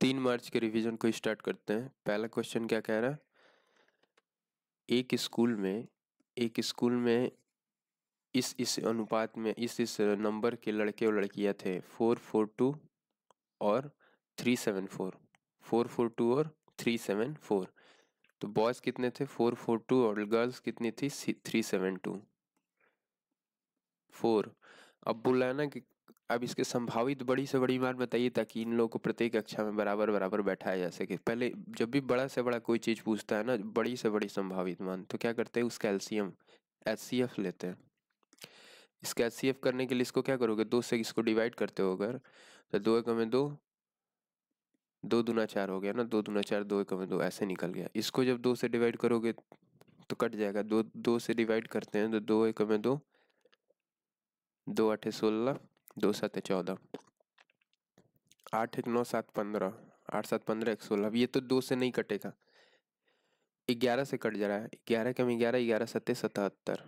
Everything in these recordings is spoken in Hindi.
तीन मार्च के रिवीजन को स्टार्ट करते हैं पहला क्वेश्चन क्या कह रहा है एक स्कूल में एक स्कूल में इस इस अनुपात में इस इस नंबर के लड़के और लड़कियां थे फोर फोर टू और three seven four four four two और थ्री सेवन फोर तो बॉयज़ कितने थे फोर फोर टू और गर्ल्स कितनी थी थ्री सेवन टू फोर अब बुलाना अब इसके संभावित बड़ी से बड़ी मान बताइए ताकि इन लोगों को प्रत्येक कक्षा में बराबर बराबर बैठाया जा सके पहले जब भी बड़ा से बड़ा कोई चीज़ पूछता है ना बड़ी से बड़ी संभावित मान तो क्या करते हैं उसका एलसीएम एच लेते हैं इसका एच करने के लिए इसको क्या करोगे दो से इसको डिवाइड करते हो अगर तो दो एक में दो दो दूना चार हो गया ना दो दुना चार दो एक में दो ऐसे निकल गया इसको जब दो से डिवाइड करोगे तो कट जाएगा दो दो से डिवाइड करते हैं तो दो एक में दो दो अठे सोलह दो सात चौदह आठ एक नौ सात पंद्रह आठ सात पंद्रह एक सोलह ये तो दो से नहीं कटेगा ग्यारह से कट जा रहा है ग्यारह कम ग्यारह ग्यारह सत्य सतहत्तर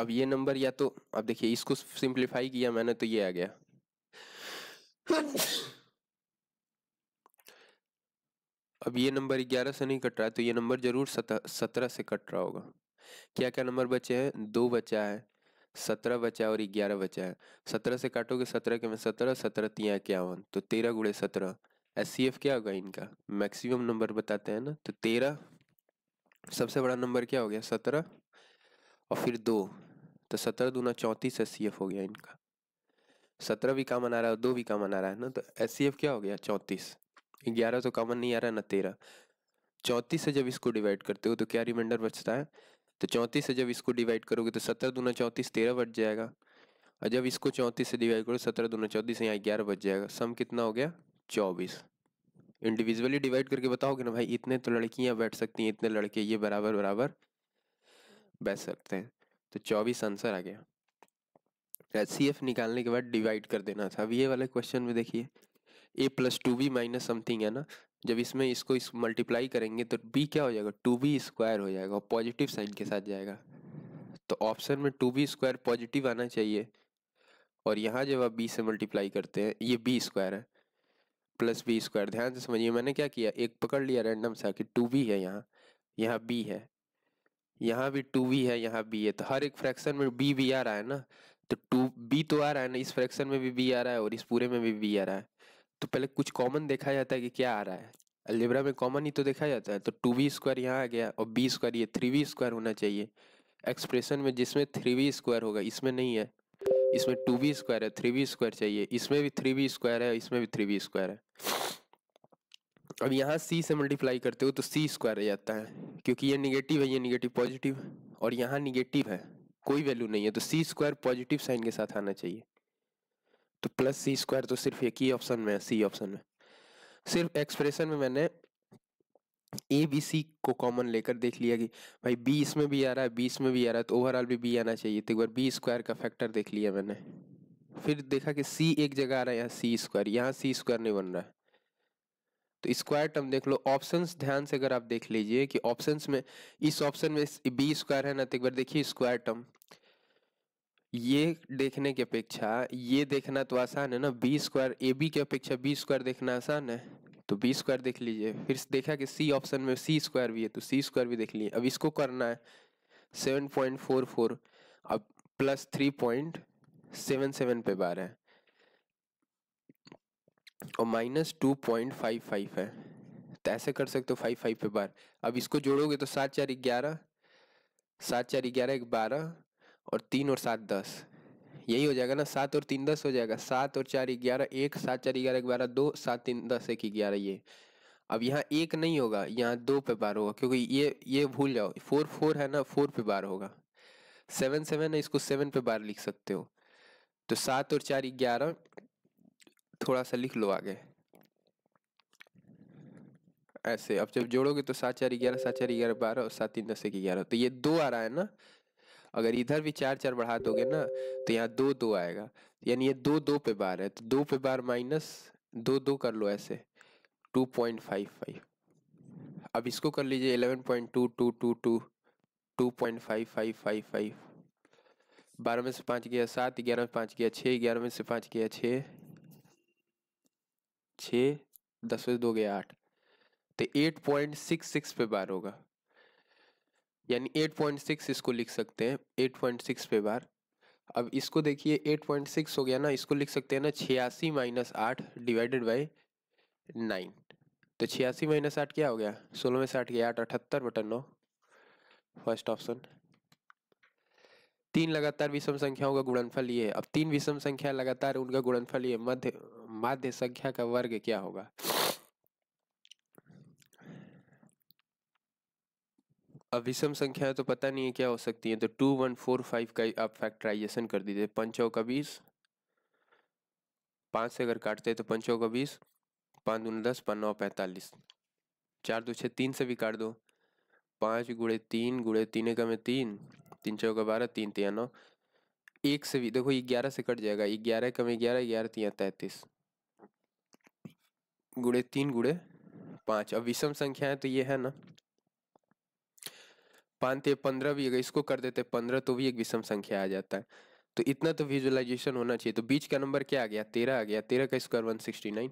अब ये नंबर या तो अब देखिए इसको सिंप्लीफाई किया मैंने तो ये आ गया अब ये नंबर ग्यारह से नहीं कट रहा है तो ये नंबर जरूर सत्रह से कट रहा होगा क्या क्या नंबर बचे हैं दो बचा है सत्रह बचा है और ग्यारह बचा है सत्रह से काटोगे सत्रह के में सत्रह सत्रह तीन इक्यावन तो तेरह गुड़े सत्रह एस क्या होगा इनका मैक्सिमम नंबर बताते हैं ना तो तेरह सबसे बड़ा नंबर क्या हो गया सत्रह और फिर दो तो सत्रह दूना चौंतीस एस हो गया इनका सत्रह भी कामन आ रहा है दो भी कामन आ रहा है ना तो एस क्या हो गया चौंतीस ग्यारह तो कामन नहीं आ रहा ना तेरह चौंतीस से जब इसको डिवाइड करते हो तो क्या रिमाइंडर बचता है तो चौंतीस से जब इसको डिवाइड करोगे तो सत्रह दूना चौंतीस तेरह बच जाएगा और जब इसको चौंतीस से डिवाइड करोगे सत्रह दूना चौंतीस यहाँ ग्यारह बच जाएगा सम कितना हो गया चौबीस इंडिविजुअली डिवाइड करके बताओगे ना भाई इतने तो लड़कियाँ बैठ सकती हैं इतने लड़के ये बराबर बराबर बैठ सकते हैं तो चौबीस आंसर आ गया एच तो निकालने के बाद डिवाइड कर देना था अब ये वाले क्वेश्चन में देखिए A plus two B minus something है ना जब इसमें इसको इस मल्टीप्लाई करेंगे तो बी क्या हो जाएगा टू बी स्क्वायर हो जाएगा और पॉजिटिव साइन के साथ जाएगा तो ऑप्शन में टू बी स्क्वायर पॉजिटिव आना चाहिए और यहाँ जब आप बी से मल्टीप्लाई करते हैं ये बी स्क्वायर है प्लस बी स्क्वायर ध्यान से समझिए मैंने क्या किया एक पकड़ लिया रैंडम सा कि टू बी है यहाँ यहाँ बी है यहाँ भी टू बी है यहाँ बी है तो हर एक फ्रैक्शन में बी भी आ रहा है ना तो टू बी तो आ रहा है ना इस फ्रैक्शन में भी बी आ रहा है और इस पूरे में भी बी आ रहा है तो पहले कुछ कॉमन देखा जाता है कि क्या आ रहा है अलजेब्रा में कॉमन ही तो देखा जाता है तो टू बी स्क्वायर यहाँ आ गया और बी स्क्वायर ये थ्री बी स्क्वायर होना चाहिए एक्सप्रेशन में जिसमें थ्री बी स्क्वायर होगा इसमें नहीं है इसमें टू बी स्क्वायर है थ्री बी स्क्वायर चाहिए इसमें भी थ्री बी स्क्वायर है इसमें भी थ्री बी स्क्वायर है अब यहाँ सी से मल्टीप्लाई करते हो तो सी स्क्वायर आ जाता है क्योंकि ये निगेटिव है ये निगेटिव पॉजिटिव है और यहाँ निगेटिव है कोई वैल्यू नहीं है तो सी स्क्वायर पॉजिटिव साइन के साथ आना चाहिए तो प्लस सी स्क्वायर तो सिर्फ एक ही ऑप्शन में है सी ऑप्शन में सिर्फ एक्सप्रेशन में मैंने ए बी सी को कॉमन लेकर देख लिया कि भाई बी इसमें भी आ रहा है बी इसमें भी आ रहा है तो ओवरऑल भी बी आना चाहिए तो एक बार बी स्क्वायर का फैक्टर देख लिया मैंने फिर देखा कि सी एक जगह आ रहा है यहाँ सी स्क्वायर यहाँ सी स्क्वायर नहीं बन रहा है तो स्क्वायर टर्म देख लो ऑप्शंस ध्यान से अगर आप देख लीजिए कि ऑप्शंस में इस ऑप्शन में बी स्क्वायर है ना तो एक बार देखिए स्क्वायर टर्म ये देखने की अपेक्षा ये देखना तो आसान है ना बी स्क्वायर ए बी की अपेक्षा बी स्क्वायर देखना आसान है तो बी स्क्वायर देख लीजिए फिर देखा कि सी ऑप्शन में सी स्क्वायर भी है तो सी स्क्वायर भी देख लीजिए अब इसको करना है सेवन पॉइंट फोर फोर अब plus three point seven seven पे बार है और minus two point five five है तो ऐसे कर सकते हो फाइव फाइव पे बार अब इसको जोड़ोगे तो सात चार ग्यारह सात चार ग्यारह एक बारह और तीन और सात दस यही हो जाएगा ना सात और तीन दस हो जाएगा सात और चार ग्यारह एक सात चार ग्यारह ग्यारह दो सात तीन दस एक ग्यारह ये अब यहाँ एक नहीं होगा यहाँ दो पे बार होगा क्योंकि ये ये भूल जाओ फोर फोर है ना फोर पे बार होगा सेवन सेवन है इसको सेवन पे बार लिख सकते हो तो सात और चार ग्यारह थोड़ा सा लिख लो आगे ऐसे अब जब जोड़ोगे तो सात चार ग्यारह सात चार ग्यारह बारह और सात तीन दस एक ग्यारह तो ये दो आ रहा है ना अगर इधर भी चार चार बढ़ा दोगे ना तो यहाँ दो दो आएगा यानी ये दो दो पे बार है तो दो पे बार माइनस दो दो कर लो ऐसे टू पॉइंट फाइव फाइव अब इसको कर लीजिए eleven point two two two two two point five five five five बारह में से पाँच गया सात ग्यारह में पाँच गया छः ग्यारह में से पाँच गया छः छः दस में दो गया आठ तो एट पॉइंट सिक्स सिक्स पे बार होगा यानी 8.6 इसको लिख सकते हैं 8.6 पे बार अब इसको देखिए 8.6 हो गया ना इसको लिख सकते हैं ना छियासी माइनस आठ डिवाइडेड बाई नाइन तो छियासी माइनस आठ क्या हो गया सोलह में साठ गया आठ अठहत्तर बटन नौ फर्स्ट ऑप्शन तीन लगातार विषम संख्याओं का गुणनफल ये है अब तीन विषम संख्या लगातार उनका गुणनफल ये मध्य माध्य संख्या का वर्ग क्या होगा अब विषम संख्या तो पता नहीं है क्या हो सकती हैं तो टू वन फोर फाइव का आप फैक्टराइजेशन कर दीजिए पंचों का बीस पाँच से अगर काटते हैं तो पंचों का बीस पाँच दून दस पाँच नौ पैंतालीस चार दो छः तीन से भी काट दो पाँच गुड़े तीन गुड़े तीन का में तीन तीन चौ का बारह तीन तिया नौ एक से भी देखो ग्यारह से कट जाएगा ग्यारह कम ग्यारह ग्यारह तिया तैंतीस गुड़े तीन गुड़े पाँच अब विषम संख्याएं तो ये है ना पाँच ते पंद्रह भी अगर इसको कर देते पंद्रह तो भी एक विषम संख्या आ जाता है तो इतना तो विजुअलाइजेशन होना चाहिए तो बीच का नंबर क्या आ गया तेरह आ गया तेरह का स्क्वायर वन सिक्सटी नाइन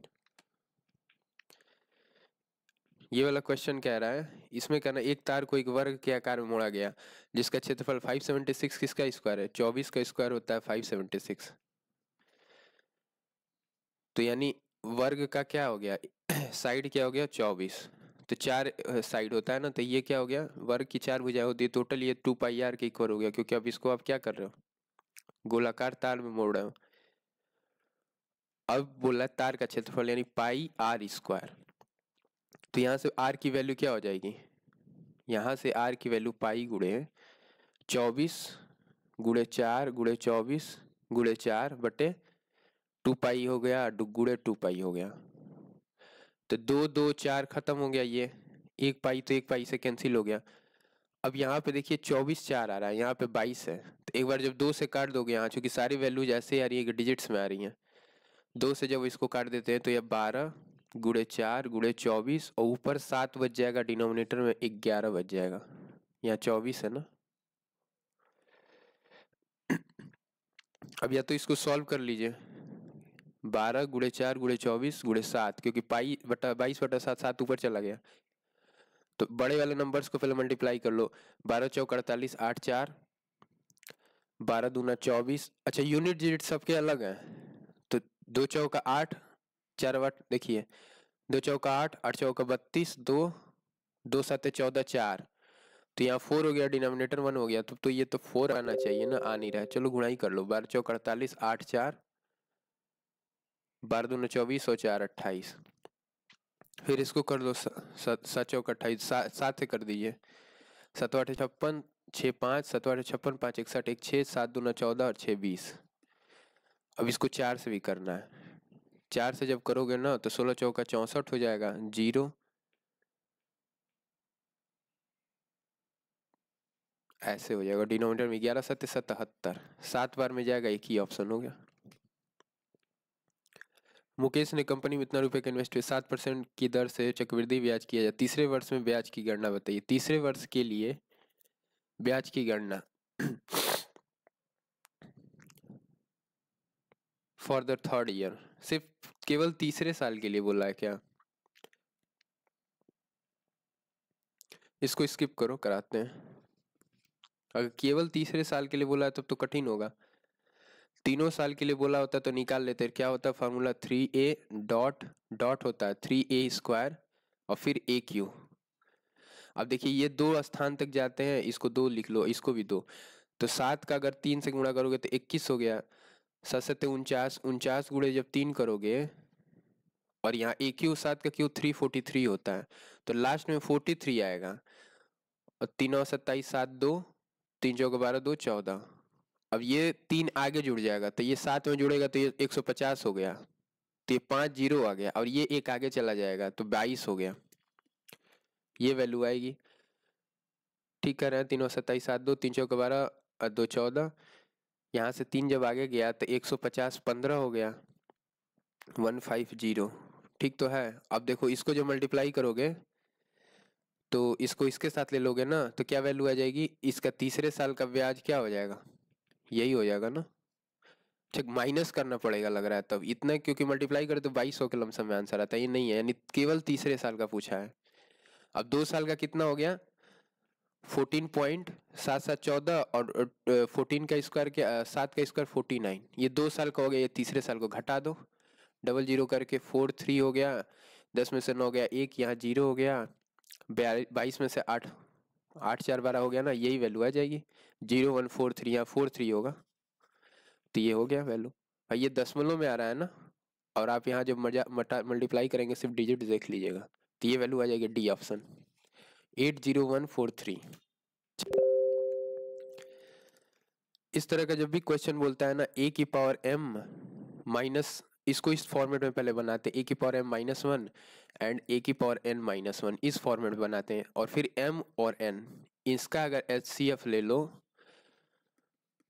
ये वाला क्वेश्चन कह रहा है इसमें कहना एक तार को एक वर्ग के आकार में मोड़ा गया जिसका क्षेत्रफल 576 किसका स्क्वायर है 24 का स्क्वायर होता है 576 तो यानी वर्ग का क्या हो गया साइड क्या हो गया 24 तो चार साइड होता है ना तो ये क्या हो गया वर्ग की चार भुजाएं होती है टोटल ये टू पाई आर के इक्वल हो गया क्योंकि अब इसको आप क्या कर रहे हो गोलाकार तार में मोड़ रहे हो अब बोला तार का क्षेत्रफल यानी पाई आर स्क्वायर तो यहाँ से आर की वैल्यू क्या हो जाएगी यहाँ से आर की वैल्यू पाई गुड़े चौबीस गुड़े चार गुड़े चौबीस गुड़े चार बटे टू पाई हो गया गुड़े टू पाई हो गया तो दो दो चार ख़त्म हो गया ये एक पाई तो एक पाई से कैंसिल हो गया अब यहाँ पे देखिए चौबीस चार आ रहा है यहाँ पे बाईस है तो एक बार जब दो से काट दोगे यहाँ चूँकि सारी वैल्यूज ऐसे आ रही है डिजिट्स में आ रही हैं दो से जब इसको काट देते हैं तो यह बारह गुड़े चार गुड़े चौबीस और ऊपर सात बज जाएगा डिनोमिनेटर में ग्यारह बज जाएगा यहाँ चौबीस है ना अब या तो इसको सॉल्व कर लीजिए बारह गुड़े चार गुड़े चौबीस गुड़े सात क्योंकि पाई बटा बाईस बटा सात सात ऊपर चला गया तो बड़े वाले नंबर्स को पहले मल्टीप्लाई कर लो बारह चौक अड़तालीस आठ चार बारह दूना चौबीस अच्छा यूनिट डिजिट सबके अलग हैं तो दो का आठ चार वट देखिए दो का आठ आठ का बत्तीस दो दो सात चौदह चार तो यहाँ फोर हो गया डिनोमिनेटर वन हो गया तो, तो ये तो फोर आना चाहिए ना आ नहीं रहा चलो गुणाई कर लो बारह चौक अड़तालीस आठ चार बारह दून चौबीस और चार अट्ठाईस फिर इसको कर दो सात चौक अट्ठाईस सात से कर दीजिए सतवा अठे छप्पन छः पाँच सतवा अठे छप्पन पाँच इकसठ एक छः सात दोनों चौदह और छः बीस अब इसको चार से भी करना है चार से जब करोगे ना तो सोलह चौका चौंसठ हो जाएगा जीरो ऐसे हो जाएगा डिनोमीटर में ग्यारह सत्य सतहत्तर सात बार में जाएगा एक ही ऑप्शन हो गया मुकेश ने कंपनी में इतना रुपए का इन्वेस्ट किया सात परसेंट की दर से चक्रवृद्धि ब्याज किया जाए तीसरे वर्ष में ब्याज की गणना बताइए तीसरे वर्ष के लिए ब्याज की गणना फॉर द थर्ड ईयर सिर्फ केवल तीसरे साल के लिए बोला है क्या इसको स्किप करो कराते हैं अगर केवल तीसरे साल के लिए बोला है तब तो, तो कठिन होगा तीनों साल के लिए बोला होता तो निकाल लेते क्या होता formula three A dot dot होता है थ्री ए स्क्वायर और फिर ए क्यू अब देखिए ये दो स्थान तक जाते हैं इसको दो लिख लो इसको भी दो तो सात का अगर तीन से गुणा करोगे तो इक्कीस हो गया सात सत्य उनचास उनचास गुड़े जब तीन करोगे और यहाँ ए क्यू सात का क्यू थ्री फोर्टी थ्री होता है तो लास्ट में फोर्टी थ्री आएगा और तीन और सत्ताईस सात दो तीन चौके बारह दो चौदह अब ये तीन आगे जुड़ जाएगा तो ये सात में जुड़ेगा तो ये एक सौ पचास हो गया तो ये पाँच जीरो आ गया और ये एक आगे चला जाएगा तो बाईस हो गया ये वैल्यू आएगी ठीक कर रहे हैं तीनों सत्ताईस सात दो तीन चौके बारह और दो चौदह यहाँ से तीन जब आगे गया तो एक सौ पचास पंद्रह हो गया वन फाइव जीरो ठीक तो है अब देखो इसको जब मल्टीप्लाई करोगे तो इसको इसके साथ ले लोगे ना तो क्या वैल्यू आ जाएगी इसका तीसरे साल का ब्याज क्या हो जाएगा यही हो जाएगा ना ठीक माइनस करना पड़ेगा लग रहा है तब इतना क्योंकि मल्टीप्लाई करें तो बाईस के लमसम में आंसर आता है ये नहीं है यानी केवल तीसरे साल का पूछा है अब दो साल का कितना हो गया फोर्टीन पॉइंट सात सात चौदह और फोर्टीन का स्क्वायर के सात का स्क्वायर फोर्टी नाइन ये दो साल का हो गया ये तीसरे साल को घटा दो डबल जीरो करके फोर थ्री हो गया दस में से नौ गया एक यहाँ जीरो हो गया बाईस में से आठ हाँ। आठ चार बारह हो गया ना यही वैल्यू आ जाएगी जीरो वन फोर थ्री या हाँ, फोर थ्री होगा तो ये हो गया वैल्यू और हाँ, ये दसमलव में आ रहा है ना और आप यहाँ जब मल्टीप्लाई करेंगे सिर्फ डिजिट देख लीजिएगा तो ये वैल्यू आ जाएगी D option eight zero one four three इस तरह का जब भी क्वेश्चन बोलता है ना ए की पावर एम माइनस इसको इस फॉर्मेट में पहले बनाते हैं ए की power M minus one and A की पावर एन माइनस वन इस फॉर्मेट में बनाते हैं और फिर एम और एन इसका अगर एच सी एफ ले लो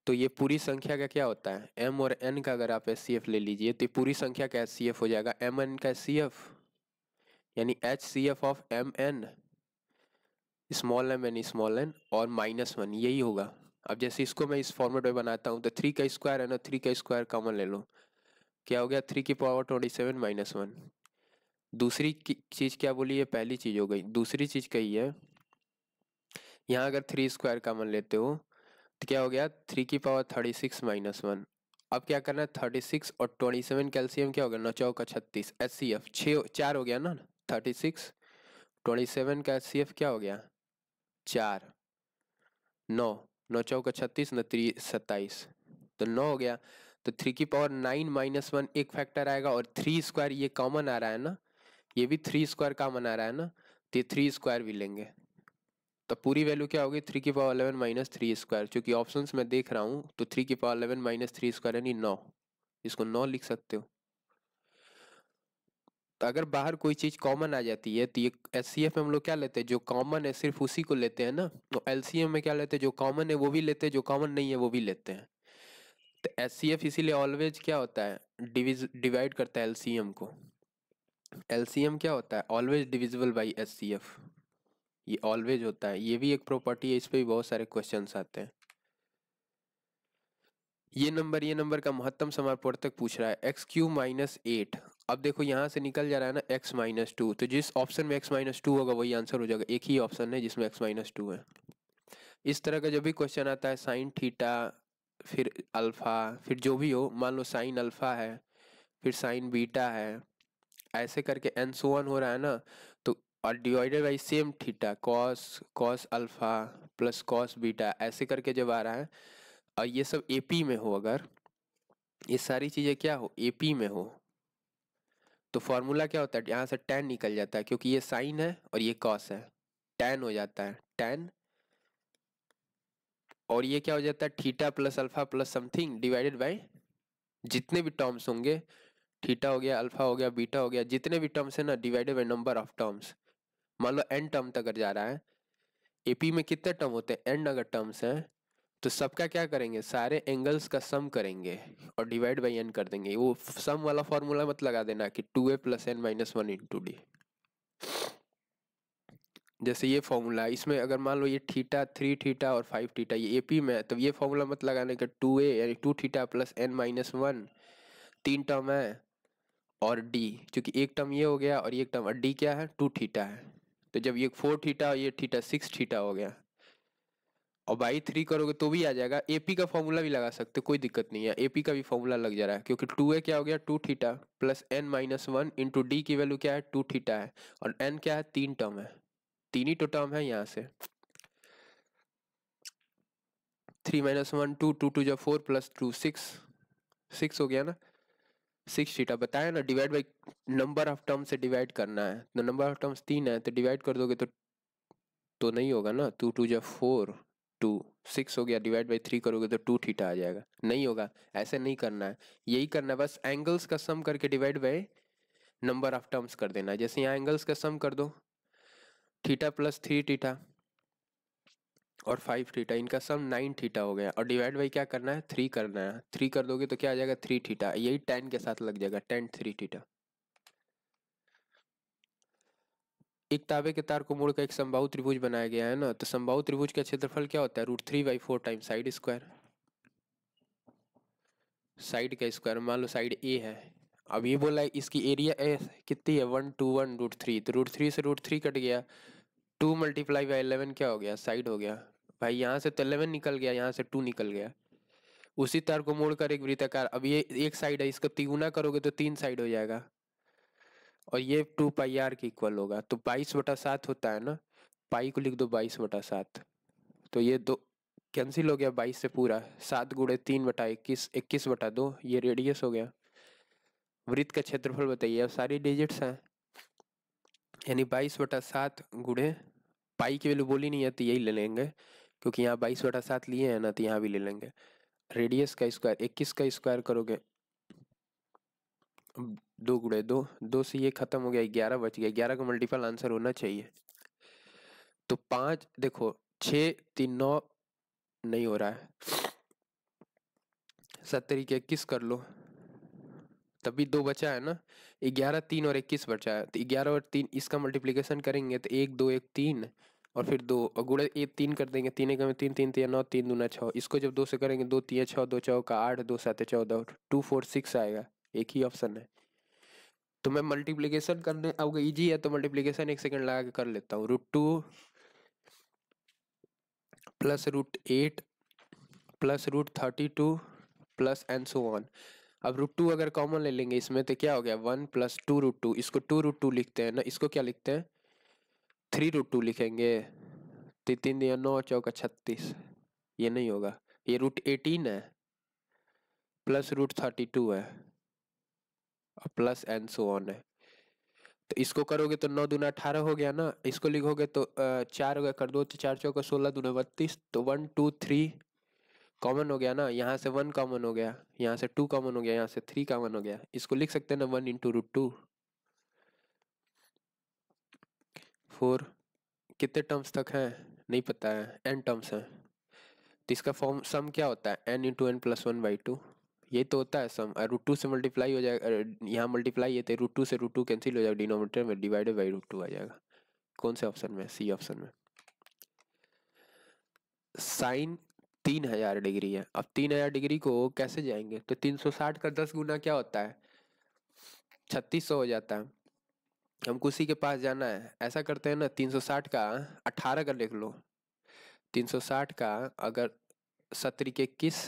तो ये पूरी संख्या का क्या होता है एम और एन का अगर आप एच सी एफ ले लीजिए तो ये पूरी संख्या का एच सी एफ हो जाएगा एम एन का एच सी एफ यानी H C F of M N small M N small N और माइनस वन यही होगा अब जैसे इसको मैं इस फॉर्मेट में बनाता हूँ तो थ्री का स्क्वायर है ना थ्री का स्क्वायर कॉमन ले लो क्या हो गया थ्री की power twenty seven minus one दूसरी चीज़ क्या बोली है पहली चीज़ हो गई दूसरी चीज़ कही है यहाँ अगर थ्री स्क्वायर का मन लेते हो तो क्या हो गया थ्री की power thirty six minus one अब क्या करना है थर्टी सिक्स और ट्वेंटी सेवन कैल्सियम क्या हो गया नौ का छत्तीस एस सी एफ छ चार हो गया ना थर्टी सिक्स ट्वेंटी सेवन का एस सी एफ क्या हो गया चार नौ नौ चौका छत्तीस न त्री सत्ताईस तो नौ हो गया तो थ्री की पावर नाइन माइनस वन एक फैक्टर आएगा और थ्री स्क्वायर ये कॉमन आ रहा है ना ये भी थ्री स्क्वायर कॉमन आ रहा है ना तो ये थ्री स्क्वायर भी लेंगे तो पूरी वैल्यू क्या होगी थ्री की power eleven minus three square चूँकि ऑप्शन में देख रहा हूँ तो थ्री की power eleven minus three square यानी नौ इसको नौ लिख सकते हो तो अगर बाहर कोई चीज़ कॉमन आ जाती है तो ये एस में हम लोग क्या लेते हैं जो कॉमन है सिर्फ उसी को लेते हैं ना तो एल में क्या लेते हैं जो कॉमन है वो भी लेते हैं जो कॉमन नहीं है वो भी लेते हैं तो एस इसीलिए ऑलवेज क्या होता है डिविज डिवाइड करता है एम को एम क्या होता है ऑलवेज डिविजिबल बाई एस ये ऑलवेज होता है ये भी एक प्रॉपर्टी है इस पर भी बहुत सारे क्वेश्चन आते हैं ये नंबर ये नंबर का महत्तम तक पूछ रहा है एक्स क्यू माइनस एट अब देखो यहाँ से निकल जा रहा है ना एक्स माइनस टू तो जिस ऑप्शन में एक्स माइनस टू होगा वही आंसर हो जाएगा एक ही ऑप्शन है जिसमें एक्स माइनस टू है इस तरह का जब भी क्वेश्चन आता है साइन थीटा फिर अल्फ़ा फिर जो भी हो मान लो साइन अल्फ़ा है फिर साइन बीटा है ऐसे करके एन सो वन हो रहा है ना तो और divided by same theta cos cos alpha plus cos beta ऐसे करके जब आ रहा है और ये सब एपी में हो अगर ये सारी चीज़ें क्या हो एपी में हो तो फॉर्मूला क्या होता है यहाँ से टेन निकल जाता है क्योंकि ये साइन है और ये कॉस है टेन हो जाता है टेन और ये क्या हो जाता है theta plus alpha plus something divided by जितने भी टर्म्स होंगे थीटा हो गया अल्फा हो गया बीटा हो गया जितने भी टर्म्स है ना divided by number of terms मान लो एन टर्म तक जा रहा है एपी में कितने टर्म होते हैं एन अगर टर्म्स हैं तो सबका क्या करेंगे सारे एंगल्स का सम करेंगे और डिवाइड बाई एन कर देंगे वो सम वाला फॉर्मूला मत लगा देना कि two A plus N minus one into D जैसे ये फॉर्मूला इसमें अगर मान लो ये थीटा थ्री थीटा और फाइव थीटा ये एपी में है तो ये फॉर्मूला मत लगाने का टू ए यानी two theta plus N minus one तीन टर्म है और डी क्योंकि एक टर्म ये हो गया और एक टर्म और डी क्या है टू थीटा है तो जब ये फोर थीटा और ये थीटा सिक्स थीटा हो गया और बाई थ्री करोगे तो भी आ जाएगा एपी का फॉर्मूला भी लगा सकते कोई दिक्कत नहीं है एपी का भी फॉर्मूला लग जा रहा है क्योंकि टू ए क्या हो गया two theta plus N minus one into D की वैल्यू क्या है टू थीटा है और एन क्या है तीन टर्म है तीन ही तो टर्म है यहाँ से three minus one two two two जो four plus two six six हो गया ना सिक्स थीटा बताया ना divide by number of term से डिवाइड करना है तो नंबर ऑफ टर्म्स तीन है तो डिवाइड कर दोगे तो तो नहीं होगा ना टू टू जब फोर टू सिक्स हो गया डिवाइड बाई थ्री करोगे तो टू थीटा आ जाएगा नहीं होगा ऐसे नहीं करना है यही करना है बस एंगल्स का सम करके divide by number of terms कर देना जैसे यहाँ एंगल्स का सम कर दो थीटा प्लस थ्री थीटा और फाइव थीटा इनका सम नाइन थीटा हो गया और डिवाइड बाई क्या करना है थ्री करना है थ्री कर दोगे तो क्या आ जाएगा थ्री थीटा यही टेन के साथ लग जाएगा टेन थ्री थीटा एक ताबे के तार को मोड़कर एक संभाव त्रिभुज बनाया गया है ना तो संभाव त्रिभुज का क्षेत्रफल क्या होता है root three by four time side square side का स्क्वायर मान लो साइड ए है अब ये बोला इसकी एरिया कितनी है one two one root three तो रूट थ्री से रूट थ्री कट गया टू मल्टीप्लाई बाई एलेवन क्या हो गया साइड हो गया भाई यहाँ से तो एलेवन निकल गया यहाँ से टू निकल गया उसी तार को मोड़ कर एक वृत्ताकार अब ये एक साइड है इसको तिगुना करोगे तो तीन साइड हो जाएगा और ये टू पाई आर के इक्वल होगा तो बाईस बटा सात होता है ना पाई को लिख दो बाईस बटा सात तो ये दो कैंसिल हो गया बाईस से पूरा सात गुड़े तीन बटा इक्कीस इक्कीस बटा दो ये रेडियस हो गया वृत्त का क्षेत्रफल बताइए अब सारी डिजिट्स हैं यानी बाईस बटा सात गुड़े पाई की वैल्यू बोली नहीं है तो यही ले लेंगे क्योंकि यहाँ बाईस बटा सात लिए हैं ना तो यहाँ भी ले लेंगे रेडियस का स्क्वायर इक्कीस का स्क्वायर करोगे दो गुड़े दो दो से ये खत्म हो गया ग्यारह बच गया ग्यारह का मल्टीपल आंसर होना चाहिए तो पाँच देखो छ तीन नौ नहीं हो रहा है सत्तर इक्कीस कर लो तभी दो बचा है ना ग्यारह तीन और इक्कीस बचा है तो ग्यारह और तीन इसका मल्टीप्लीकेशन करेंगे तो एक दो एक तीन और फिर दो और गुड़े एक तीन कर देंगे तीन एक में तीन तीन तीन नौ तीन दूना छः इसको जब दो से करेंगे दो तीन छः दो का आठ दो सात चौदह और टू फोर सिक्स आएगा एक ही ऑप्शन है तो मैं मल्टीप्लीकेशन करने अगर ईजी है तो मल्टीप्लीकेशन एक सेकेंड लगा के कर लेता हूँ root two plus root eight plus root thirty two plus and so on अब रूट टू अगर कॉमन ले लेंगे इसमें तो क्या हो गया one plus two root two इसको टू रूट टू लिखते हैं ना इसको क्या लिखते हैं थ्री रूट टू लिखेंगे तो तीन दिया नौ चौका छत्तीस ये नहीं होगा ये रूट एटीन है प्लस रूट थर्टी टू है और प्लस एन सो ऑन है तो इसको करोगे तो नौ दूना अठारह हो गया ना इसको लिखोगे तो चार अगर कर दो तो चार चौका सोलह दूना बत्तीस तो वन टू थ्री कॉमन हो गया ना यहाँ से वन कॉमन हो गया यहाँ से टू कॉमन हो गया यहाँ से थ्री कॉमन हो गया इसको लिख सकते हैं ना one into root two four कितने टर्म्स तक हैं नहीं पता है एन टर्म्स हैं तो इसका फॉर्म सम क्या होता है N into N plus one by two ये तो होता है सम रूट टू से मल्टीप्लाई हो जाएगा यहाँ मल्टीप्लाई ये थे रूट टू से रूट टू कैंसिल हो जाएगा डिनोमीटर में डिवाइडेड बाई रूट टू आ जाएगा कौन से ऑप्शन में सी ऑप्शन में साइन तीन हजार डिग्री है अब तीन हजार डिग्री को कैसे जाएंगे तो तीन सौ साठ का दस गुना क्या होता है छत्तीस सौ हो जाता है हमको उसी के पास जाना है ऐसा करते हैं ना तीन सौ साठ का अठारह का लिख लो तीन सौ साठ का अगर सत्री के इक्कीस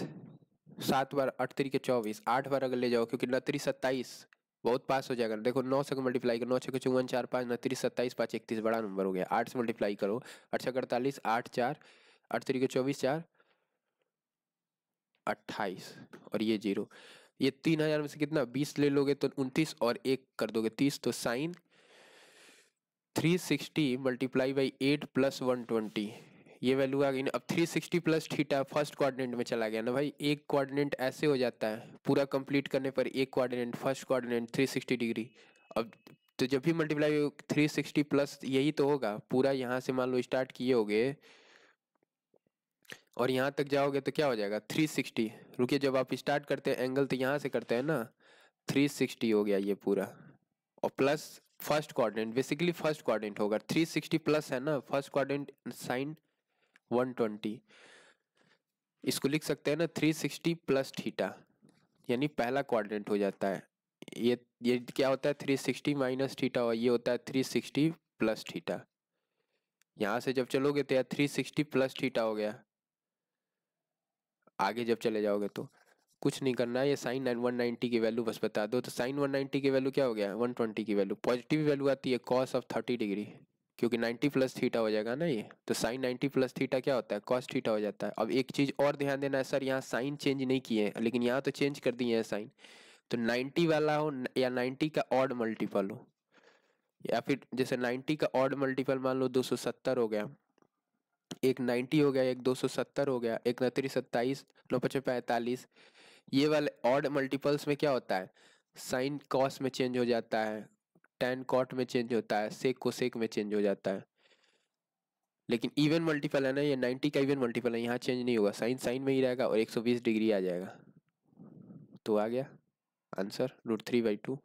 सात बार अठ तरीके चौबीस आठ बार अगर ले जाओ क्योंकि नत्री सत्ताईस बहुत पास हो जाएगा देखो नौ से मल्टीप्लाई करो नौ छः चौवन चार पाँच नतीस सत्ताईस पाँच इकतीस बड़ा नंबर हो गया आठ से मल्टीप्लाई करो अठ छः अड़तालीस आठ चार अठ तरीके चौबीस चार अट्ठाईस और ये जीरो ये तीन हजार में से कितना बीस ले लोगे तो उनतीस और एक कर दोगे तीस तो sine three sixty multiply by eight plus one twenty ये वैल्यू आ गई ना अब three sixty plus theta first quadrant में चला गया ना भाई एक क्वाड्रेंट ऐसे हो जाता है पूरा कंप्लीट करने पर एक quadrant first quadrant three sixty degree अब तो जब भी मल्टीप्लाई थ्री सिक्सटी प्लस यही तो होगा पूरा यहाँ से मान लो स्टार्ट किए होगे और यहाँ तक जाओगे तो क्या हो जाएगा 360 रुकिए जब आप स्टार्ट करते हैं एंगल तो यहाँ से करते हैं ना 360 हो गया ये पूरा और plus first quadrant basically first quadrant होगा 360 प्लस है ना फर्स्ट क्वाड्रेंट साइन 120 इसको लिख सकते हैं ना 360 प्लस थीटा यानी पहला क्वाड्रेंट हो जाता है ये ये क्या होता है थ्री सिक्सटी माइनस थीटा और ये होता है सिक्सटी प्लस थीटा यहाँ से जब चलोगे तो यार सिक्सटी प्लस थीटा हो गया आगे जब चले जाओगे तो कुछ नहीं करना है ये साइन वन नाइन्टी की वैल्यू बस बता दो तो साइन वन नाइन्टी की वैल्यू क्या हो गया वन ट्वेंटी की वैल्यू पॉजिटिव वैल्यू आती है कॉस ऑफ थर्टी डिग्री क्योंकि नाइन्टी प्लस थीटा हो जाएगा ना ये तो साइन नाइन्टी प्लस थीटा क्या होता है कॉस थीटा हो जाता है अब एक चीज़ और ध्यान देना है सर यहाँ साइन चेंज नहीं किए हैं लेकिन यहाँ तो चेंज कर दिए हैं साइन तो नाइन्टी वाला हो या नाइन्टी का ऑड मल्टीपल हो या फिर जैसे नाइन्टी का ऑड मल्टीपल मान लो सत्तर हो गया एक नाइन्टी हो गया एक दो सौ सत्तर हो गया एक नतरी सत्ताईस नौ पचास पैंतालीस ये वाले ऑड मल्टीपल्स में क्या होता है साइन कॉस में चेंज हो जाता है टेन कॉट में चेंज होता है सेक को सेक में चेंज हो जाता है लेकिन इवन मल्टीपल है ना ये नाइन्टी का इवन मल्टीपल है यहाँ चेंज नहीं होगा साइन साइन में ही रहेगा और बीस डिग्री आ जाएगा तो आ गया answer root three by two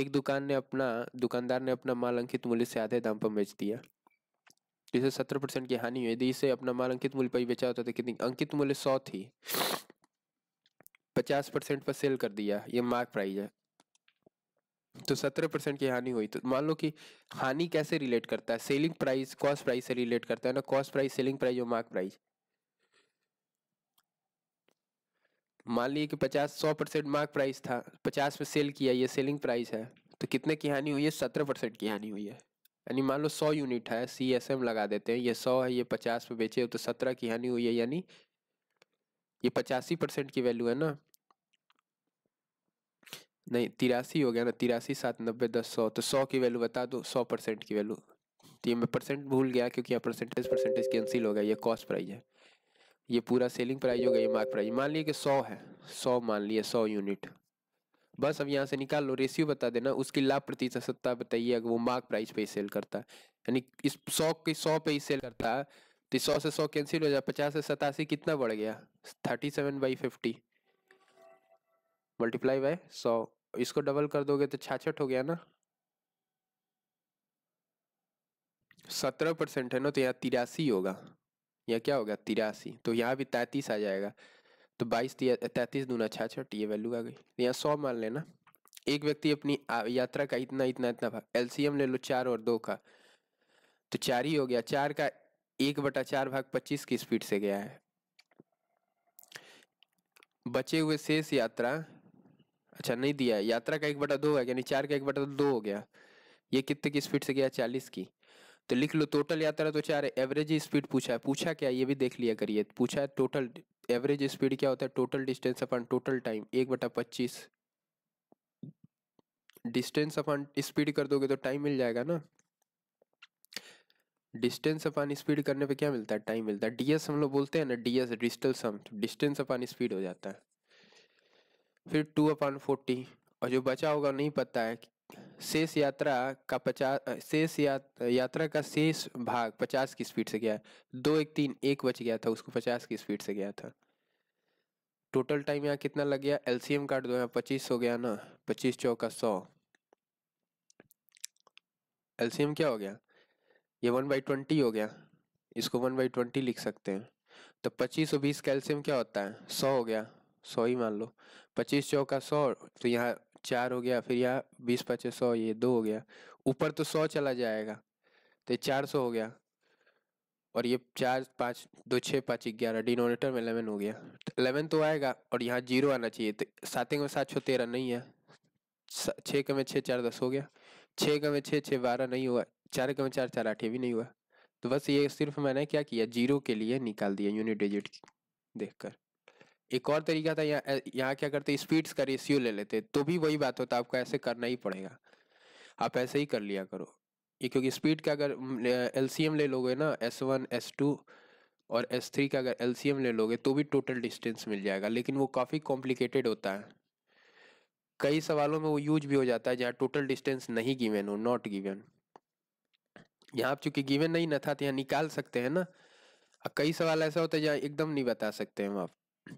एक दुकान ने अपना दुकानदार ने अपना माल अंकित मूल्य से आधे दाम पर बेच दिया जिसे सत्रह परसेंट की हानि हुई यदि इसे अपना माल अंकित मूल्य पर ही बेचा होता तो कितनी अंकित मूल्य सौ थी पचास परसेंट पर सेल कर दिया ये मार्क प्राइस है तो सत्रह परसेंट की हानि हुई तो मान लो कि हानि कैसे रिलेट करता है सेलिंग प्राइस कॉस्ट प्राइस से रिलेट करता है ना कॉस्ट प्राइस सेलिंग प्राइस और मार्क प्राइस मान लीजिए कि पचास सौ परसेंट मार्क प्राइस था पचास में सेल किया ये सेलिंग प्राइस है तो कितने की हानि हुई है सत्रह परसेंट की हानि हुई है यानी मान लो सौ यूनिट है सी एस एम लगा देते हैं ये सौ है ये पचास पे बेचे तो सत्रह की हानि हुई है यानी ये पचासी परसेंट की वैल्यू है ना नहीं तिरासी हो गया ना तिरासी सात नब्बे दस सौ तो सौ की वैल्यू बता दो सौ परसेंट की वैल्यू तो ये मैं परसेंट भूल गया क्योंकि यहाँ परसेंटेज परसेंटेज कैंसिल हो गया ये कॉस्ट प्राइस है ये पूरा सेलिंग प्राइस हो गया ये मार्क प्राइस मान लीजिए कि सौ है सौ मान लिया सौ यूनिट बस अब यहाँ से निकाल लो रेशियो बता देना उसकी लाभ प्रतिशत सत्ता बताइए अगर वो मार्क प्राइस पे सेल करता यानी इस सौ के सौ पे ही सेल करता तो सौ से सौ कैंसिल हो जाए पचास से सतासी कितना बढ़ गया thirty seven by fifty multiply by सौ इसको डबल कर दोगे तो छाछठ हो गया ना सत्रह परसेंट है ना तो यहाँ तिरासी होगा यहाँ क्या होगा तिरासी तो यहाँ भी तैतीस आ जाएगा तो बाईस तैंतीस दूना छाछठ ये वैल्यू आ गई यहाँ सौ मान लेना एक व्यक्ति अपनी यात्रा का इतना इतना इतना भाग एलसीएम ले लो चार और दो का तो चार ही हो गया चार का एक बटा चार भाग पच्चीस की स्पीड से गया है बचे हुए शेष यात्रा अच्छा नहीं दिया है यात्रा का एक बटा दो है यानी चार का एक बटा दो हो गया ये कितने की स्पीड से गया चालीस की तो लिख लो टोटल यात्रा तो चार है एवरेज स्पीड पूछा है पूछा क्या ये भी देख लिया करिए पूछा है टोटल एवरेज स्पीड क्या होता है टोटल डिस्टेंस अपन टोटल टाइम एक बटा पच्चीस डिस्टेंस अपन स्पीड कर दोगे तो टाइम मिल जाएगा ना डिस्टेंस अपन स्पीड करने पे क्या मिलता है टाइम मिलता है डीएस हम लोग बोलते हैं ना डीएस डिजिटल सम डिस्टेंस अपन स्पीड हो जाता है फिर टू अपन फोर्टी और जो बचा होगा नहीं पता है शेष यात्रा का पचास शेष या, यात्रा का शेष भाग पचास की स्पीड से गया दो एक तीन एक बच गया था उसको पचास की स्पीड से गया था टोटल टाइम यहाँ कितना लग गया एलसीएम काट दो यहाँ पच्चीस हो गया ना पच्चीस चौका सौ एलसीएम क्या हो गया ये वन बाई ट्वेंटी हो गया इसको वन बाई ट्वेंटी लिख सकते हैं तो पच्चीस और बीस का एलसीएम क्या होता है सौ हो गया सौ ही मान लो पच्चीस चौका सौ तो यहाँ चार हो गया फिर यहाँ बीस पच्चीस सौ ये दो हो गया ऊपर तो सौ चला जाएगा तो चार सौ हो गया और ये चार पाँच दो छः पाँच ग्यारह डिनोमिनेटर में एलेवन हो गया एलेवन तो, तो आएगा और यहाँ जीरो आना चाहिए तो सातें में सात छः तेरह नहीं है छः में छः चार दस हो गया छः में छः छः बारह नहीं हुआ चार कमे चार चार आठ भी नहीं हुआ तो बस ये सिर्फ मैंने क्या किया जीरो के लिए निकाल दिया यूनिट डिजिट देखकर एक और तरीका था यहाँ यहाँ क्या करते स्पीड्स का रेशियो ले लेते तो भी वही बात होता आपको ऐसे करना ही पड़ेगा आप ऐसे ही कर लिया करो ये क्योंकि स्पीड का अगर एल ले लोगे ना एस वन एस टू और एस थ्री का अगर एल ले लोगे तो भी टोटल डिस्टेंस मिल जाएगा लेकिन वो काफ़ी कॉम्प्लिकेटेड होता है कई सवालों में वो यूज भी हो जाता है जहाँ टोटल डिस्टेंस नहीं गिवन हो नॉट गिवन यहाँ आप चूंकि गिवन नहीं न था तो यहाँ निकाल सकते हैं ना हाँ, कई सवाल ऐसा होता है जहाँ एकदम नहीं बता सकते हम आप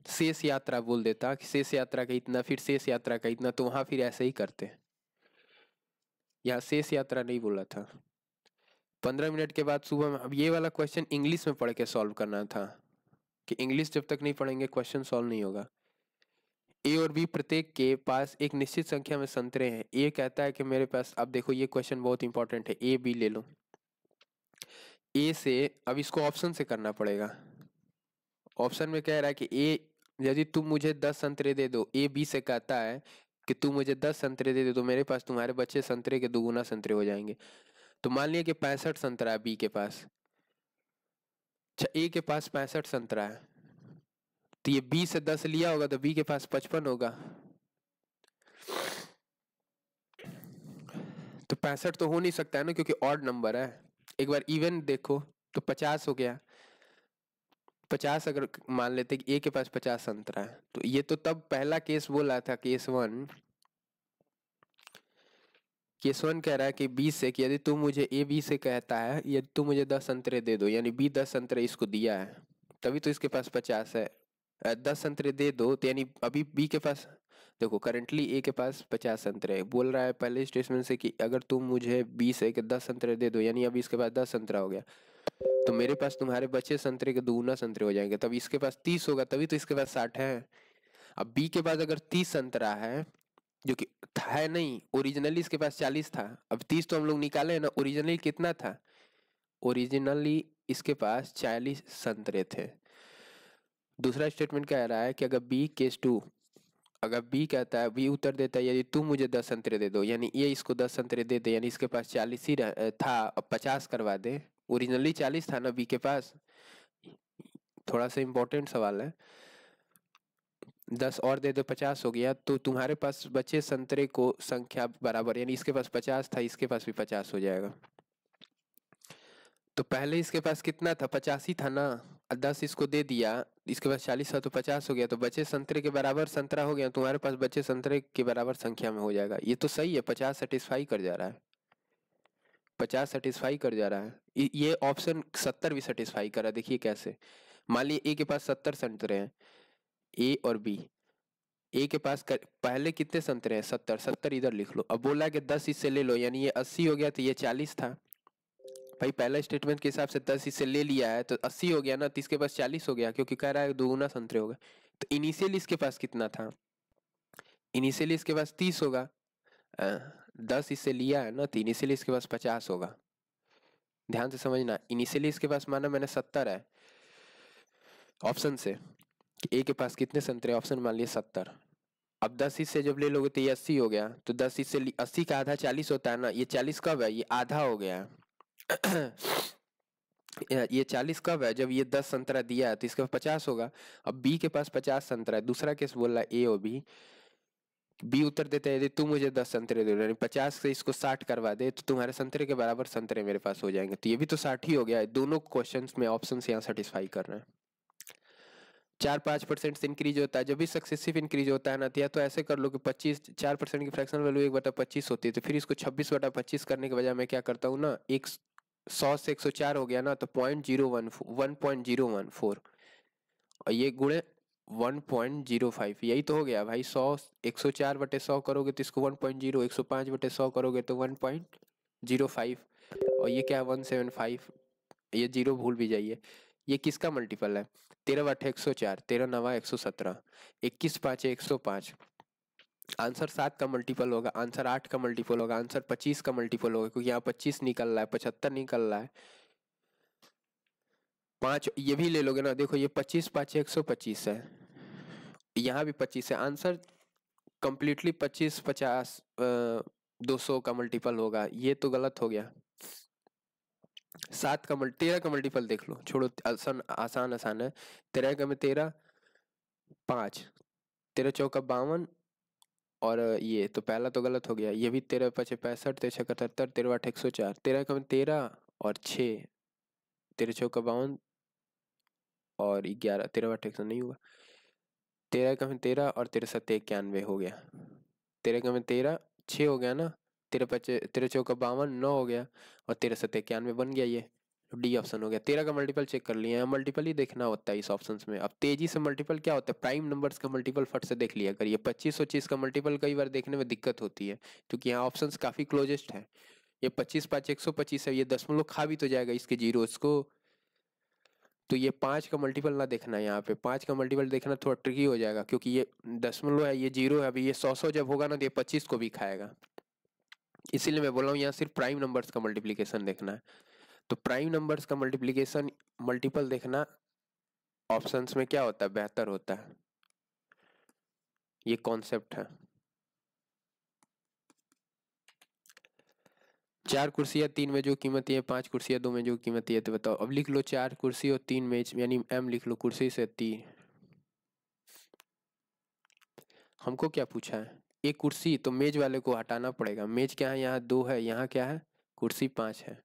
शेष यात्रा बोल देता कि शेष यात्रा का इतना फिर शेष यात्रा का इतना तो वहां फिर ऐसे ही करते यहाँ शेष यात्रा नहीं बोला था पंद्रह मिनट के बाद सुबह में अब ये वाला क्वेश्चन इंग्लिश में पढ़ के सॉल्व करना था कि इंग्लिश जब तक नहीं पढ़ेंगे क्वेश्चन सॉल्व नहीं होगा ए और बी प्रत्येक के पास एक निश्चित संख्या में संतरे हैं ए कहता है कि मेरे पास अब देखो ये क्वेश्चन बहुत इंपॉर्टेंट है ए बी ले लो ए से अब इसको ऑप्शन से करना पड़ेगा ऑप्शन में कह रहा है कि ए यदि तुम मुझे दस संतरे दे दो ए बी से कहता है कि तुम मुझे दस संतरे दे दो तो मेरे पास तुम्हारे बच्चे संतरे के दोगुना संतरे हो जाएंगे तो मान लिया कि पैंसठ संतरा बी के पास अच्छा ए के पास पैंसठ संतरा है तो ये बी से दस लिया होगा तो बी के पास पचपन होगा तो पैंसठ तो हो नहीं सकता है ना क्योंकि ऑड नंबर है एक बार इवन देखो तो पचास हो गया पचास अगर मान लेते कि ए के पास पचास संतरा है तो ये तो तब पहला केस बोला था केस वन केस वन कह रहा है कि बी से कि यदि तू मुझे ए बी से कहता है यदि तू मुझे दस संतरे दे दो यानी बी दस संतरे इसको दिया है तभी तो इसके पास पचास है दस संतरे दे दो तो यानी अभी बी के पास देखो करंटली ए के पास पचास संतरे बोल रहा है पहले स्टेटमेंट से कि अगर तुम मुझे बी से दस संतरे दे दो यानी अभी इसके पास दस संतरा हो गया तो मेरे पास तुम्हारे बचे संतरे के दोगुना संतरे हो जाएंगे तब इसके पास तीस होगा तभी तो इसके पास साठ है अब बी के पास अगर तीस संतरा है जो कि है नहीं ओरिजिनली इसके पास चालीस था अब तीस तो हम लोग निकाले ना ओरिजिनली कितना था ओरिजिनली इसके पास चालीस संतरे थे दूसरा स्टेटमेंट कह रहा है कि अगर बी केस टू अगर बी कहता है बी उत्तर देता है यदि तू मुझे दस संतरे दे दो यानी ये इसको दस संतरे दे दे यानी इसके पास चालीस ही था अब पचास करवा दे ओरिजिनली चालीस था ना बी के पास थोड़ा सा इम्पोर्टेंट सवाल है दस और दे दो पचास हो गया तो तुम्हारे पास बचे संतरे को संख्या बराबर यानी इसके पास पचास था इसके पास भी पचास हो जाएगा तो पहले इसके पास कितना था पचासी था ना दस इसको दे दिया इसके पास चालीस था तो पचास हो गया तो बचे संतरे के बराबर संतरा हो गया तुम्हारे पास बचे संतरे के बराबर संख्या में हो जाएगा ये तो सही है पचास सेटिस्फाई कर जा रहा है पचास सेटिस्फाई कर जा रहा है ये ऑप्शन सत्तर भी सेटिस्फाई कर रहा है देखिए कैसे मान लीजिए ए के पास सत्तर संतरे हैं ए और बी ए के पास कर, पहले कितने संतरे हैं सत्तर सत्तर इधर लिख लो अब बोला कि दस इससे ले लो यानी ये अस्सी हो गया तो ये चालीस था भाई पहला स्टेटमेंट के हिसाब से दस इससे ले लिया है तो अस्सी हो गया ना तो इसके पास चालीस हो गया क्योंकि कह रहा है दोगुना संतरे हो गए तो इनिशियल इसके पास कितना था इनिशियल इसके पास तीस होगा दस इससे लिया है ना तो इनिशियली इसके पास पचास होगा ध्यान से समझना इनिशियली इसके पास माना मैंने सत्तर है ऑप्शन से ए के पास कितने संतरे ऑप्शन मान लिए सत्तर अब दस इससे जब ले लोगे तो ये अस्सी हो गया तो दस इससे अस्सी का आधा चालीस होता है ना ये चालीस कब है ये आधा हो गया ये चालीस कब है जब ये दस संतरा दिया है तो इसके पास पचास होगा अब बी के पास पचास संतरा है दूसरा केस बोल रहा है ए और बी बी उत्तर देते हैं यदि तू मुझे दस संतरे दे यानी पचास से इसको साठ करवा दे तो तुम्हारे संतरे के बराबर संतरे मेरे पास हो जाएंगे तो ये भी तो साठ ही हो गया है दोनों क्वेश्चन में ऑप्शन यहाँ सेटिस्फाई कर रहे हैं चार पाँच परसेंट से इंक्रीज होता है जब भी सक्सेसिव इंक्रीज होता है ना तो या तो ऐसे कर लो कि पच्चीस चार परसेंट की फ्रैक्शन वैल्यू एक बटा पच्चीस होती है तो फिर इसको छब्बीस बटा पच्चीस करने के बजाय मैं क्या करता हूँ ना एक सौ से एक सौ चार हो गया ना तो point zero one one point zero one four और ये गुणे वन पॉइंट जीरो फाइव यही तो हो गया भाई सौ एक सौ चार बटे सौ करोगे तो इसको वन पॉइंट जीरो एक सौ पाँच बटे सौ करोगे तो वन पॉइंट जीरो फाइव और ये क्या है वन सेवन फाइव ये जीरो भूल भी जाइए ये किसका मल्टीपल है तेरह बटे एक सौ चार तेरह नवा एक सौ सत्रह इक्कीस पाँच एक सौ पाँच आंसर सात का मल्टीपल होगा आंसर आठ का मल्टीपल होगा आंसर पच्चीस का मल्टीपल होगा क्योंकि यहाँ पच्चीस निकल रहा है पचहत्तर निकल रहा है पाँच ये भी ले लोगे ना देखो ये पच्चीस पाँच एक सौ पच्चीस है यहाँ भी पच्चीस है आंसर कंप्लीटली पच्चीस पचास दो सौ का मल्टीपल होगा ये तो गलत हो गया सात का मल्टी तेरह का मल्टीपल देख लो छोड़ो आसान आसान आसान है तेरह का में तेरह पाँच तेरह चौका बावन और ये तो पहला तो गलत हो गया ये भी तेरह पचे पैंसठ तेरह छः इकहत्तर तेरह आठ एक सौ चार तेरह का में तेरह और छः तेरह चौका बावन और ग्यारह तेरह बार एक सौ नहीं हुआ तेरह कम तेरह और तेरह सत्त इक्यानवे हो गया तेरह कम तेरह छः हो गया ना तेरह पच तेरह चौका बावन नौ हो गया और तेरह सत्त इक्यानवे बन गया ये डी ऑप्शन हो गया तेरह का मल्टीपल चेक कर लिया मल्टीपल ही देखना होता है इस ऑप्शन में अब तेजी से मल्टीपल क्या होता है प्राइम नंबर्स का मल्टीपल फट से देख लिया करिए पच्चीस सौ चीज़ का मल्टीपल कई बार देखने में दिक्कत होती है क्योंकि यहाँ ऑप्शन काफ़ी क्लोजेस्ट हैं ये पच्चीस पाँच एक सौ पच्चीस है ये दस दसमलव खा भी तो जाएगा इसके जीरो इसको तो ये पाँच का मल्टीपल ना देखना है यहाँ पे पाँच का मल्टीपल देखना थोड़ा ट्रिकी हो जाएगा क्योंकि ये दसमलव है ये जीरो है अभी ये सौ सौ जब होगा ना तो ये पच्चीस को भी खाएगा इसीलिए मैं बोल रहा हूँ यहाँ सिर्फ प्राइम नंबर्स का मल्टीप्लीकेशन देखना है तो प्राइम नंबर्स का मल्टीप्लीकेशन मल्टीपल देखना ऑप्शन में क्या होता है बेहतर होता है ये कॉन्सेप्ट है चार कुर्सियाँ तीन में जो कीमत ये पाँच कुर्सियाँ दो में जो कीमत ये तो बताओ अब लिख लो चार कुर्सी और तीन में यानी एम लिख लो कुर्सी से तीन हमको क्या पूछा है एक कुर्सी तो मेज वाले को हटाना पड़ेगा मेज क्या है यहाँ दो है यहाँ क्या है कुर्सी पाँच है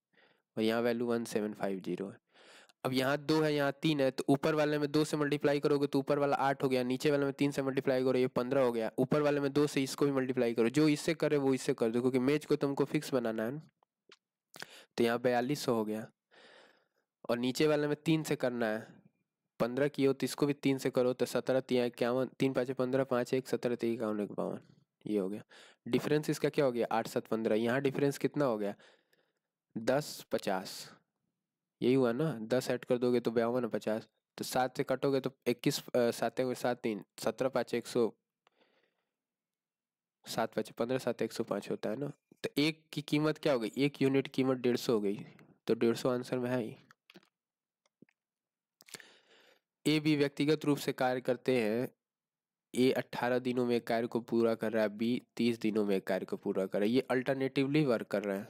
और यहाँ value one seven five zero है अब यहाँ दो है यहाँ तीन है तो ऊपर वाले में दो से मल्टीप्लाई करोगे तो ऊपर वाला आठ हो गया नीचे वाले में तीन से मल्टीप्लाई करो ये पंद्रह हो गया ऊपर वाले में दो से इसको भी मल्टीप्लाई करो जो इससे करे वो इससे कर दो क्योंकि मेज को तुमको तो फिक्स बनाना है तो यहाँ बयालीस हो गया और नीचे वाले में तीन से करना है पंद्रह की हो तो इसको भी तीन से करो तो सत्रह तीन इक्यावन तीन पाँच पंद्रह पाँच एक सत्रह तीन इक्यावन एक बावन ये हो गया डिफरेंस इसका क्या हो गया आठ सात पंद्रह यहाँ डिफरेंस कितना हो गया दस पचास यही हुआ ना दस ऐड कर दोगे तो बयावन पचास तो सात से कटोगे तो इक्कीस सात सात तीन सत्रह पाँच एक सौ सात पाँच पंद्रह सात एक सौ पाँच होता है ना तो एक की कीमत क्या हो गई एक यूनिट कीमत डेढ़ सौ हो गई तो डेढ़ सौ आंसर में है ही ए भी व्यक्तिगत रूप से कार्य करते हैं ए अट्ठारह दिनों में कार्य को पूरा कर रहा है बी तीस दिनों में कार्य को पूरा कर रहा है ये अल्टरनेटिवली वर्क कर रहे हैं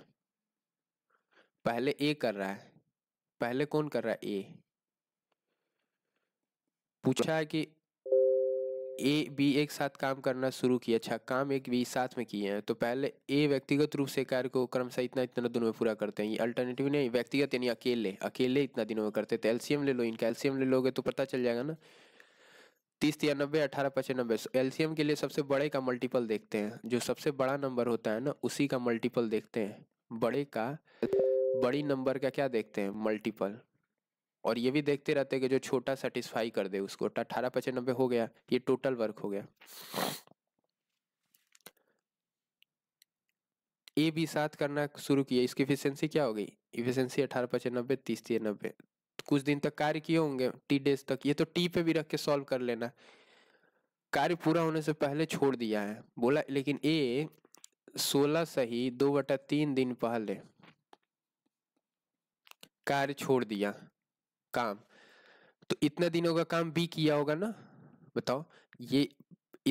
पहले ए कर रहा है पहले कौन कर रहा है ए पूछा है कि ए बी एक साथ काम करना शुरू किया अच्छा काम एक बी साथ में किए हैं तो पहले ए व्यक्तिगत रूप से कार्य को क्रम से इतना इतना दिनों में पूरा करते हैं ये अल्टरनेटिव नहीं व्यक्तिगत यानी अकेले अकेले इतना दिनों में करते तो एलसीएम ले लो इनका एलसीएम ले लोगे तो पता चल जाएगा ना तीस तिरानबे अठारह पचानबे एलसीएम के लिए सबसे बड़े का मल्टीपल देखते हैं जो सबसे बड़ा नंबर होता है ना उसी का मल्टीपल देखते हैं बड़े का बड़ी नंबर का क्या देखते हैं मल्टीपल और ये भी देखते रहते हैं कि जो छोटा सेटिस्फाई कर दे उसको तो अठारह पचानबे हो गया ये टोटल वर्क हो गया ए बी साथ करना शुरू किया इसकी इफिशियंसी क्या हो गई इफिशियंसी अठारह पचानबे तीस तिरानबे कुछ दिन तक कार्य किए होंगे टी डेज तक ये तो टी पे भी रख के सॉल्व कर लेना कार्य पूरा होने से पहले छोड़ दिया है बोला लेकिन ए सोलह सही दो बटा तीन दिन पहले कार्य छोड़ दिया काम तो इतना दिनों का काम बी किया होगा ना बताओ ये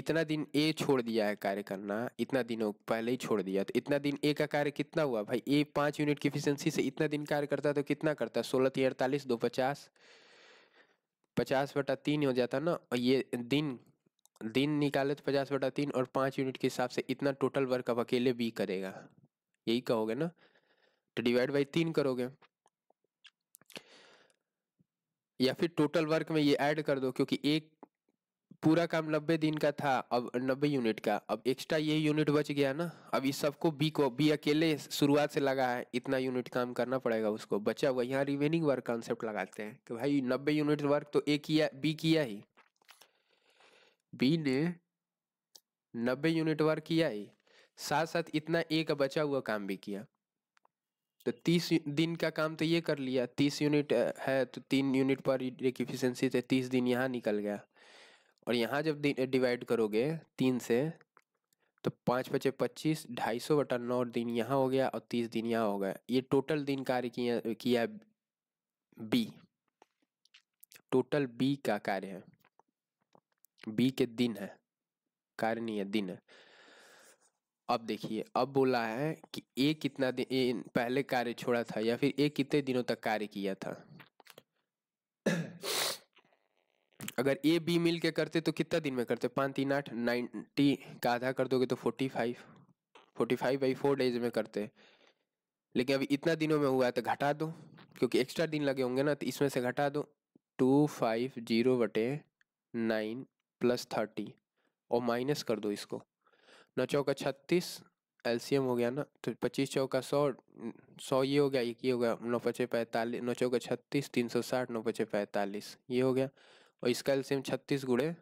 इतना दिन ए छोड़ दिया है कार्य करना इतना दिनों पहले ही छोड़ दिया तो इतना दिन ए का कार्य कितना हुआ भाई ए पाँच यूनिट की एफिशिएंसी से इतना दिन कार्य करता तो कितना करता सोलह तीन अड़तालीस दो पचास पचास बटा तीन हो जाता ना और ये दिन दिन निकाले तो पचास बटा तीन और पाँच यूनिट के हिसाब से इतना टोटल वर्क अब अकेले बी करेगा यही कहोगे ना तो डिवाइड बाई तीन करोगे या फिर टोटल वर्क में ये ऐड कर दो क्योंकि एक पूरा काम नब्बे दिन का था अब नब्बे यूनिट का अब एक्स्ट्रा ये यूनिट बच गया ना अब इस सबको बी को बी अकेले शुरुआत से लगा है इतना यूनिट काम करना पड़ेगा उसको बचा हुआ यहाँ रिमेनिंग वर्क कॉन्सेप्ट लगाते हैं कि भाई नब्बे यूनिट वर्क तो ए किया बी किया ही बी ने नब्बे यूनिट वर्क किया ही साथ साथ इतना ए का बचा हुआ काम भी किया तो तीस दिन का काम तो ये कर लिया तीस यूनिट है तो तीन यूनिट पर एक इफिशेंसी से तीस दिन यहाँ निकल गया और यहाँ जब डिवाइड करोगे तीन से तो पाँच बचे पच्चीस ढाई सौ बटा नौ दिन यहाँ हो गया और तीस दिन यहाँ हो गया ये टोटल दिन कार्य किया किया बी टोटल बी का कार्य है बी के दिन है कार्य नहीं है दिन है अब देखिए अब बोला है कि ए कितना दिन पहले कार्य छोड़ा था या फिर ए कितने दिनों तक कार्य किया था अगर ए बी मिल के करते तो कितना दिन में करते पाँच तीन आठ नाइन्टी का आधा कर दोगे तो forty five forty five by four days में करते लेकिन अभी इतना दिनों में हुआ है तो घटा दो क्योंकि एक्स्ट्रा दिन लगे होंगे ना तो इसमें से घटा दो टू फाइव जीरो बटे नाइन प्लस थर्टी और माइनस कर दो इसको नौ चौका छत्तीस एल हो गया ना तो पच्चीस चौका सौ सौ ये हो गया एक ये हो गया नौ पचे पैंतालीस नौ चौका छत्तीस तीन सौ साठ नौ पचे पैंतालीस ये हो गया और इसका एम छत्तीस गुड़े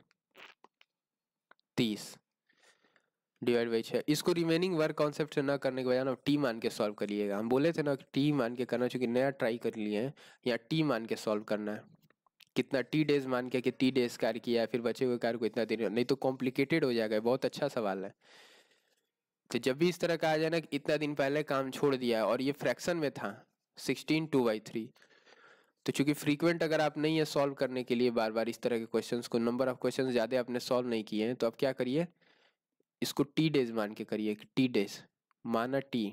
तीस डिवाइड बाई छः इसको रिमेनिंग वर्क कॉन्सेप्ट से ना करने के बजाय ना टी मान के सॉल्व करिएगा हम बोले थे ना टी मान के करना चूँकि नया ट्राई कर लिए हैं यहाँ टी मान के सॉल्व करना है कितना टी डेज मान के कि टी डेज कार्य किया फिर बचे हुए कार्य को इतना देर नहीं तो कॉम्प्लिकेटेड हो जाएगा बहुत अच्छा सवाल है तो जब भी इस तरह का आ जाए ना इतना दिन पहले काम छोड़ दिया और ये फ्रैक्शन में था सिक्सटीन टू बाई थ्री तो चूंकि फ्रीक्वेंट अगर आप नहीं है सॉल्व करने के लिए बार बार इस तरह के क्वेश्चन को नंबर ऑफ क्वेश्चन ज़्यादा आपने सॉल्व नहीं किए हैं तो आप क्या करिए इसको टी डेज मान के करिए टी डेज माना टी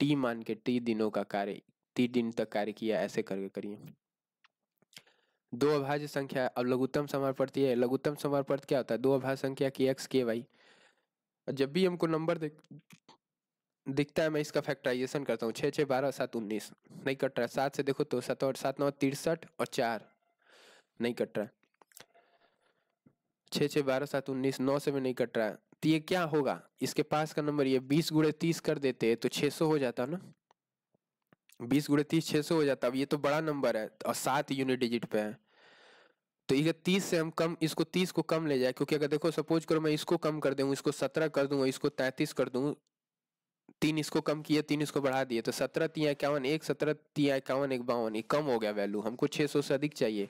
टी मान के टी दिनों का कार्य तीन दिन तक कार्य किया ऐसे करके करिए दो अभाज्य संख्या अब लघुत्तम समानुपाती है लघुत्तम समानुपात क्या होता है दो अभाज्य संख्या की एक्स के वाई जब भी हमको नंबर दिख दिखता है मैं इसका फैक्टराइजेशन करता हूँ छः छः बारह सात उन्नीस नहीं कट रहा सात से देखो तो सात और सात नौ तिरसठ और चार नहीं कट रहा छः छः बारह सात उन्नीस नौ से भी नहीं कट रहा है तो ये क्या होगा इसके पास का नंबर ये बीस गुड़े तीस कर देते तो छः सौ हो जाता ना बीस गुड़े तीस छः सौ हो जाता अब ये तो बड़ा नंबर है और सात यूनिट डिजिट पे है तो ये तीस से हम कम इसको तीस को कम ले जाए क्योंकि अगर देखो सपोज करो मैं इसको कम कर दूँ इसको सत्रह कर दूँ इसको तैंतीस कर दूँ तीन इसको कम किए तीन इसको बढ़ा दिए तो सत्रह तीन इक्यावन एक सत्रह तीन इक्यावन एक बावन एक कम हो गया वैल्यू हमको छः सौ से अधिक चाहिए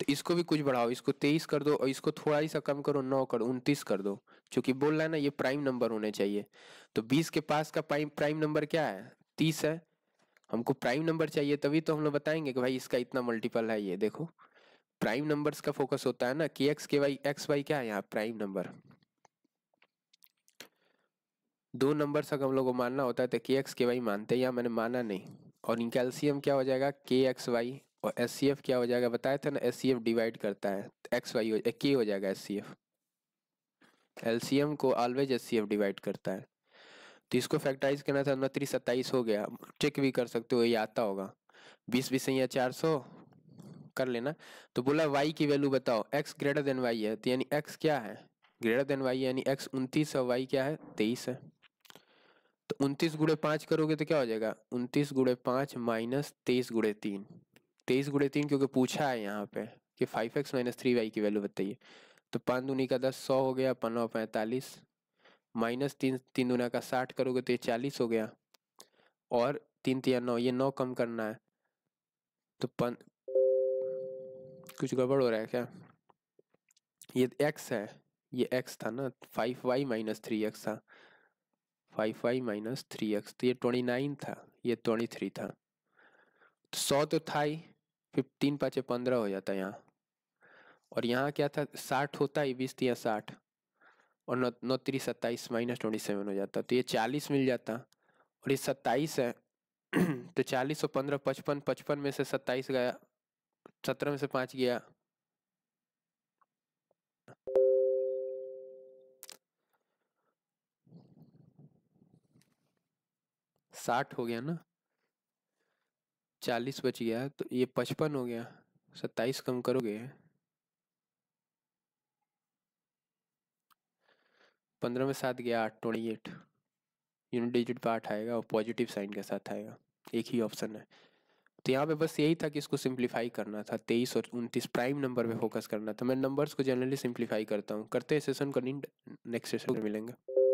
तो इसको भी कुछ बढ़ाओ इसको तेईस कर दो और इसको थोड़ा ही सा कम करो नौ करो उनतीस कर दो क्योंकि बोल रहा है ना ये प्राइम नंबर होने चाहिए तो बीस के पास का प्राइम प्राइम नंबर क्या है तीस है हमको प्राइम नंबर चाहिए तभी तो हम लोग बताएंगे कि भाई इसका इतना मल्टीपल है ये देखो प्राइम नंबर्स का फोकस होता है ना कि एक्स के वाई एक्स वाई क्या है यहाँ प्राइम नंबर दो नंबर तक हम लोग को मानना होता है तो के एक्स के वाई मानते हैं यहाँ मैंने माना नहीं और इनका एल्सियम क्या हो जाएगा के एक्स वाई और एस सी एफ क्या हो जाएगा बताया था ना एस सी एफ डिवाइड करता है एक्स वाई के हो जाएगा एस सी एफ एल्सियम को always S C F divide करता है तो इसको फैक्टाइज करना था उनतीस सत्ताईस हो गया चेक भी कर सकते हो ये आता होगा बीस बीस या चार सौ कर लेना तो बोला वाई की वैल्यू बताओ एक्स ग्रेटर देन वाई है तो यानी एक्स क्या है ग्रेटर देन वाई यानी एक्स उनतीस और वाई क्या है तेईस है तो उनतीस गुड़े पाँच करोगे तो क्या हो जाएगा उनतीस गुड़े पाँच माइनस तेईस गुड़े तीन तेईस गुड़े तीन क्योंकि पूछा है यहाँ पे कि five X minus three Y की वैल्यू बताइए तो पाँच दूनी का दस सौ हो गया पन्ना पैंतालीस माइनस तीन तीन दुना का साठ करोगे तो ये चालीस हो गया और तीन तीन नौ ये नौ कम करना है तो पन कुछ गड़बड़ हो रहा है क्या ये एक्स है ये एक्स था ना five Y minus three X था five Y minus three X तो ये ट्वेंटी नाइन था ये ट्वेंटी थ्री था तो सौ तो था ही फिफ्टीन पाँच पंद्रह हो जाता यहाँ और यहाँ क्या था साठ होता ही बीस या साठ और नौ नौ तीस सत्ताईस माइनस ट्वेंटी सेवन हो जाता तो ये चालीस मिल जाता और ये सत्ताईस है तो चालीस और पंद्रह पचपन पचपन में से सत्ताईस गया सत्रह में से पाँच गया साठ हो गया ना चालीस बच गया तो ये पचपन हो गया सत्ताईस कम करोगे पंद्रह में सात गया आठ ट्वेंटी एट यूनिट डिजिट पर आठ आएगा और पॉजिटिव साइन के साथ आएगा एक ही ऑप्शन है तो यहाँ पे बस यही था कि इसको सिंप्लीफाई करना था तेईस और उनतीस प्राइम नंबर पे फोकस करना था मैं नंबर्स को जनरली सिंप्लीफाई करता हूँ करते सेशन नहीं नेक्स्ट सेशन मिलेंगे